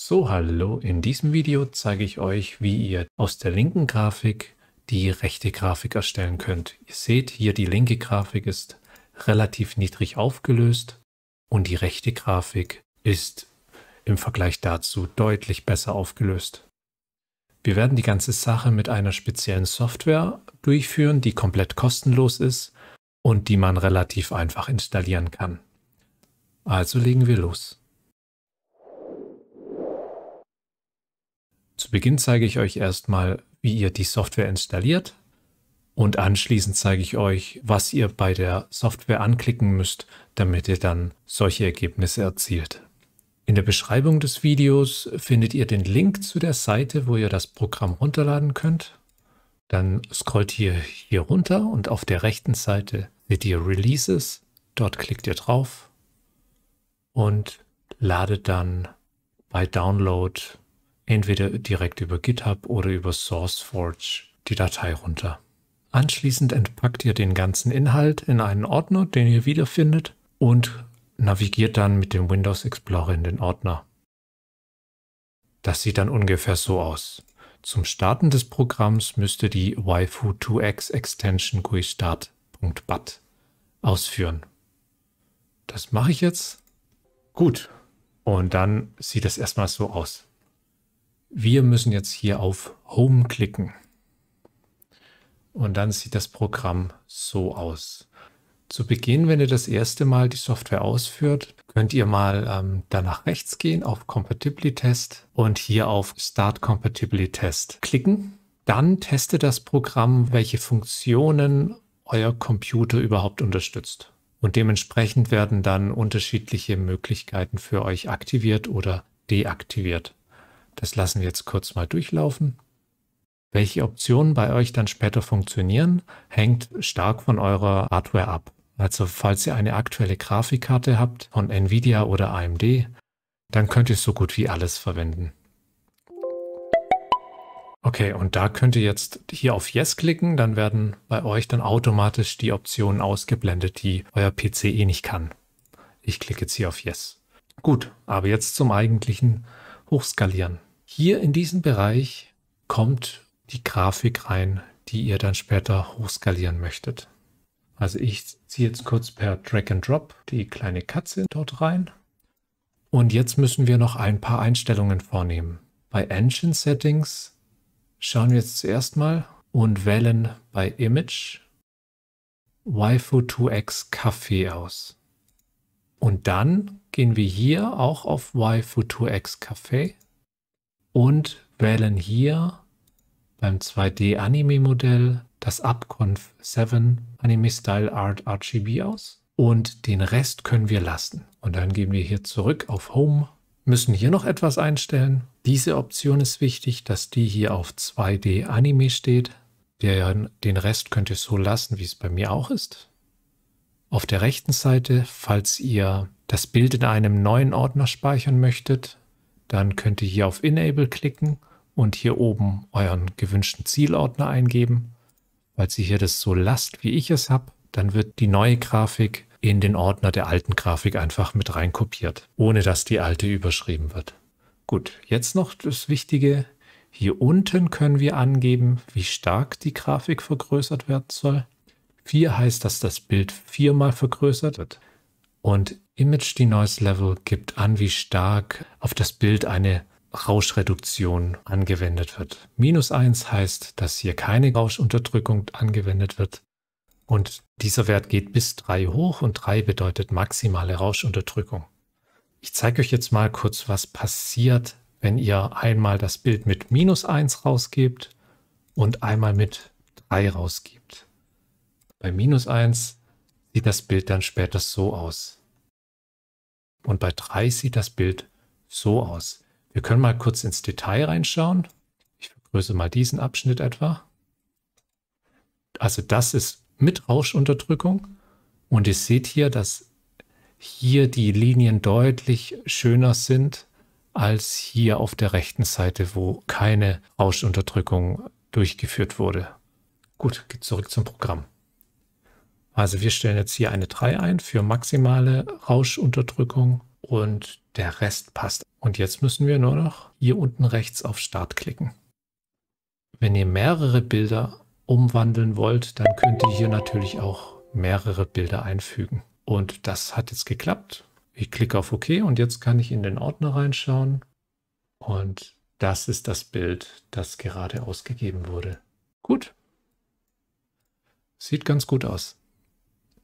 So, hallo, in diesem Video zeige ich euch, wie ihr aus der linken Grafik die rechte Grafik erstellen könnt. Ihr seht hier, die linke Grafik ist relativ niedrig aufgelöst und die rechte Grafik ist im Vergleich dazu deutlich besser aufgelöst. Wir werden die ganze Sache mit einer speziellen Software durchführen, die komplett kostenlos ist und die man relativ einfach installieren kann. Also legen wir los. Zu Beginn zeige ich euch erstmal, wie ihr die Software installiert und anschließend zeige ich euch, was ihr bei der Software anklicken müsst, damit ihr dann solche Ergebnisse erzielt. In der Beschreibung des Videos findet ihr den Link zu der Seite, wo ihr das Programm runterladen könnt. Dann scrollt ihr hier runter und auf der rechten Seite seht ihr Releases. Dort klickt ihr drauf und ladet dann bei Download entweder direkt über GitHub oder über SourceForge die Datei runter. Anschließend entpackt ihr den ganzen Inhalt in einen Ordner, den ihr wiederfindet und navigiert dann mit dem Windows Explorer in den Ordner. Das sieht dann ungefähr so aus. Zum Starten des Programms müsst ihr die waifu2x Extension GUI start.bat ausführen. Das mache ich jetzt. Gut. Und dann sieht es erstmal so aus. Wir müssen jetzt hier auf Home klicken. Und dann sieht das Programm so aus. Zu Beginn, wenn ihr das erste Mal die Software ausführt, könnt ihr mal ähm, nach rechts gehen auf Compatibility Test und hier auf Start Compatibility Test klicken. Dann testet das Programm, welche Funktionen euer Computer überhaupt unterstützt. Und dementsprechend werden dann unterschiedliche Möglichkeiten für euch aktiviert oder deaktiviert. Das lassen wir jetzt kurz mal durchlaufen. Welche Optionen bei euch dann später funktionieren, hängt stark von eurer Hardware ab. Also falls ihr eine aktuelle Grafikkarte habt von Nvidia oder AMD, dann könnt ihr so gut wie alles verwenden. Okay, und da könnt ihr jetzt hier auf Yes klicken, dann werden bei euch dann automatisch die Optionen ausgeblendet, die euer PC eh nicht kann. Ich klicke jetzt hier auf Yes. Gut, aber jetzt zum eigentlichen Hochskalieren hier in diesen Bereich kommt die Grafik rein, die ihr dann später hochskalieren möchtet. Also ich ziehe jetzt kurz per Drag and Drop die kleine Katze dort rein. Und jetzt müssen wir noch ein paar Einstellungen vornehmen. Bei Engine Settings schauen wir jetzt zuerst mal und wählen bei Image Waifu2x Café aus. Und dann gehen wir hier auch auf Waifu2x Café und wählen hier beim 2D-Anime-Modell das Abconf 7 Anime Style Art RGB aus und den Rest können wir lassen. Und dann gehen wir hier zurück auf Home, müssen hier noch etwas einstellen. Diese Option ist wichtig, dass die hier auf 2D Anime steht. Den, den Rest könnt ihr so lassen, wie es bei mir auch ist. Auf der rechten Seite, falls ihr das Bild in einem neuen Ordner speichern möchtet, dann könnt ihr hier auf Enable klicken und hier oben euren gewünschten Zielordner eingeben. Falls ihr hier das so lasst, wie ich es habe, dann wird die neue Grafik in den Ordner der alten Grafik einfach mit reinkopiert, ohne dass die alte überschrieben wird. Gut, jetzt noch das Wichtige. Hier unten können wir angeben, wie stark die Grafik vergrößert werden soll. 4 heißt, dass das Bild viermal vergrößert wird. Und Image Denoise Level gibt an, wie stark auf das Bild eine Rauschreduktion angewendet wird. Minus 1 heißt, dass hier keine Rauschunterdrückung angewendet wird. Und dieser Wert geht bis 3 hoch und 3 bedeutet maximale Rauschunterdrückung. Ich zeige euch jetzt mal kurz, was passiert, wenn ihr einmal das Bild mit minus 1 rausgebt und einmal mit 3 rausgibt. Bei minus 1 sieht das Bild dann später so aus. Und bei 3 sieht das Bild so aus. Wir können mal kurz ins Detail reinschauen. Ich vergröße mal diesen Abschnitt etwa. Also das ist mit Rauschunterdrückung. Und ihr seht hier, dass hier die Linien deutlich schöner sind als hier auf der rechten Seite, wo keine Rauschunterdrückung durchgeführt wurde. Gut, geht zurück zum Programm. Also wir stellen jetzt hier eine 3 ein für maximale Rauschunterdrückung und der Rest passt. Und jetzt müssen wir nur noch hier unten rechts auf Start klicken. Wenn ihr mehrere Bilder umwandeln wollt, dann könnt ihr hier natürlich auch mehrere Bilder einfügen. Und das hat jetzt geklappt. Ich klicke auf OK und jetzt kann ich in den Ordner reinschauen. Und das ist das Bild, das gerade ausgegeben wurde. Gut. Sieht ganz gut aus.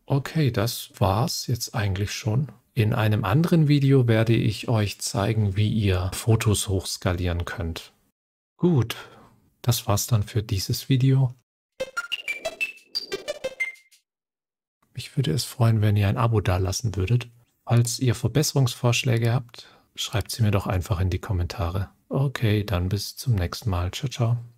Okay, das war's jetzt eigentlich schon. In einem anderen Video werde ich euch zeigen, wie ihr Fotos hochskalieren könnt. Gut, das war's dann für dieses Video. Mich würde es freuen, wenn ihr ein Abo dalassen würdet. Falls ihr Verbesserungsvorschläge habt, schreibt sie mir doch einfach in die Kommentare. Okay, dann bis zum nächsten Mal. Ciao, ciao.